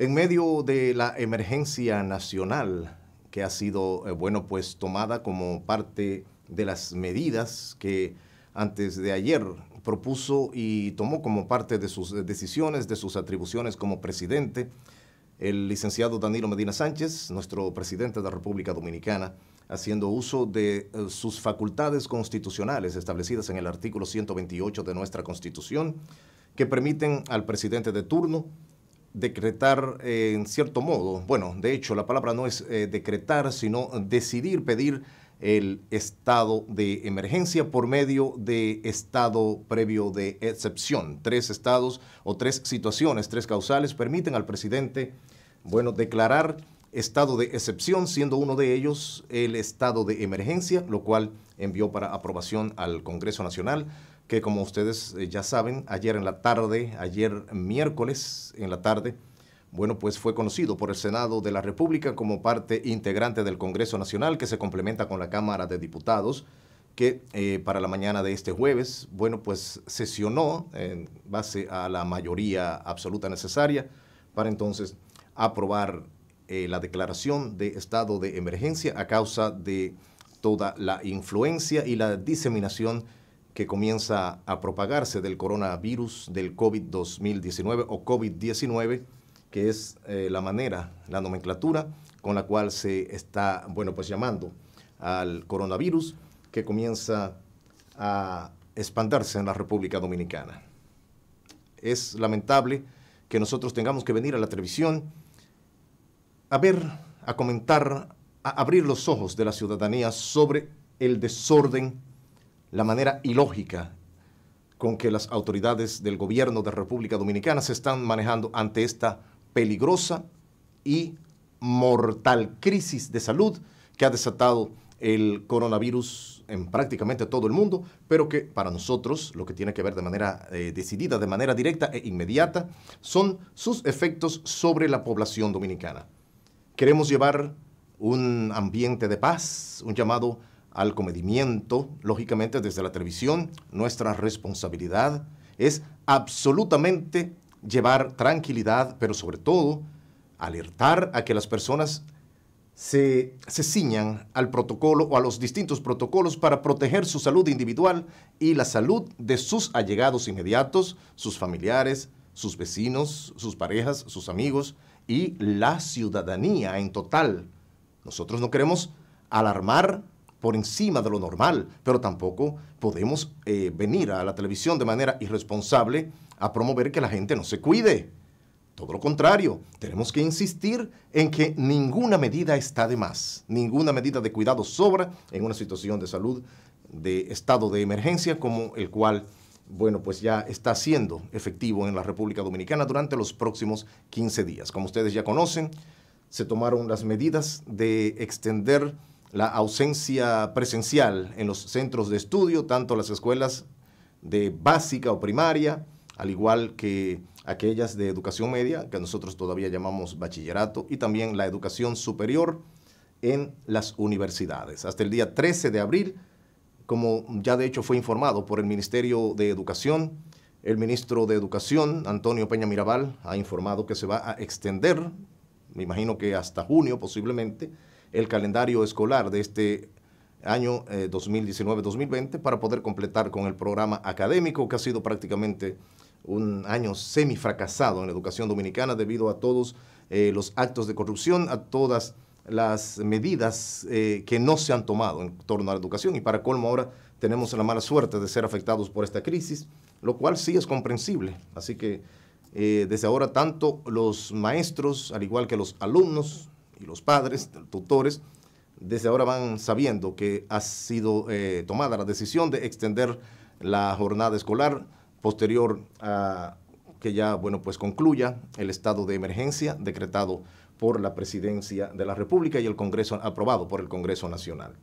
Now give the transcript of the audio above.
En medio de la emergencia nacional, que ha sido, eh, bueno, pues tomada como parte de las medidas que antes de ayer propuso y tomó como parte de sus decisiones, de sus atribuciones como presidente, el licenciado Danilo Medina Sánchez, nuestro presidente de la República Dominicana, haciendo uso de eh, sus facultades constitucionales establecidas en el artículo 128 de nuestra Constitución, que permiten al presidente de turno decretar eh, en cierto modo, bueno, de hecho la palabra no es eh, decretar, sino decidir pedir el estado de emergencia por medio de estado previo de excepción. Tres estados o tres situaciones, tres causales permiten al presidente, bueno, declarar estado de excepción, siendo uno de ellos el estado de emergencia, lo cual envió para aprobación al Congreso Nacional que como ustedes eh, ya saben, ayer en la tarde, ayer miércoles en la tarde, bueno, pues fue conocido por el Senado de la República como parte integrante del Congreso Nacional que se complementa con la Cámara de Diputados, que eh, para la mañana de este jueves, bueno, pues sesionó en base a la mayoría absoluta necesaria para entonces aprobar eh, la declaración de estado de emergencia a causa de toda la influencia y la diseminación que comienza a propagarse del coronavirus, del COVID-2019 o COVID-19, que es eh, la manera, la nomenclatura con la cual se está, bueno, pues llamando al coronavirus que comienza a expandirse en la República Dominicana. Es lamentable que nosotros tengamos que venir a la televisión a ver, a comentar, a abrir los ojos de la ciudadanía sobre el desorden la manera ilógica con que las autoridades del gobierno de República Dominicana se están manejando ante esta peligrosa y mortal crisis de salud que ha desatado el coronavirus en prácticamente todo el mundo, pero que para nosotros lo que tiene que ver de manera eh, decidida, de manera directa e inmediata, son sus efectos sobre la población dominicana. Queremos llevar un ambiente de paz, un llamado al comedimiento, lógicamente desde la televisión, nuestra responsabilidad es absolutamente llevar tranquilidad, pero sobre todo alertar a que las personas se, ciñan al protocolo o a los distintos protocolos para proteger su salud individual y la salud de sus allegados inmediatos, sus familiares, sus vecinos, sus parejas, sus amigos y la ciudadanía en total. Nosotros no queremos alarmar por encima de lo normal, pero tampoco podemos eh, venir a la televisión de manera irresponsable a promover que la gente no se cuide. Todo lo contrario, tenemos que insistir en que ninguna medida está de más, ninguna medida de cuidado sobra en una situación de salud de estado de emergencia como el cual, bueno, pues ya está siendo efectivo en la República Dominicana durante los próximos 15 días. Como ustedes ya conocen, se tomaron las medidas de extender la ausencia presencial en los centros de estudio, tanto las escuelas de básica o primaria, al igual que aquellas de educación media, que nosotros todavía llamamos bachillerato, y también la educación superior en las universidades. Hasta el día 13 de abril, como ya de hecho fue informado por el Ministerio de Educación, el ministro de Educación, Antonio Peña Mirabal, ha informado que se va a extender, me imagino que hasta junio posiblemente, el calendario escolar de este año 2019-2020 eh, para poder completar con el programa académico que ha sido prácticamente un año semifracasado en la educación dominicana debido a todos eh, los actos de corrupción, a todas las medidas eh, que no se han tomado en torno a la educación y para colmo ahora tenemos la mala suerte de ser afectados por esta crisis, lo cual sí es comprensible. Así que desde ahora tanto los maestros, al igual que los alumnos, y los padres, tutores, desde ahora van sabiendo que ha sido eh, tomada la decisión de extender la jornada escolar posterior a que ya, bueno, pues concluya el estado de emergencia decretado por la Presidencia de la República y el Congreso aprobado por el Congreso Nacional.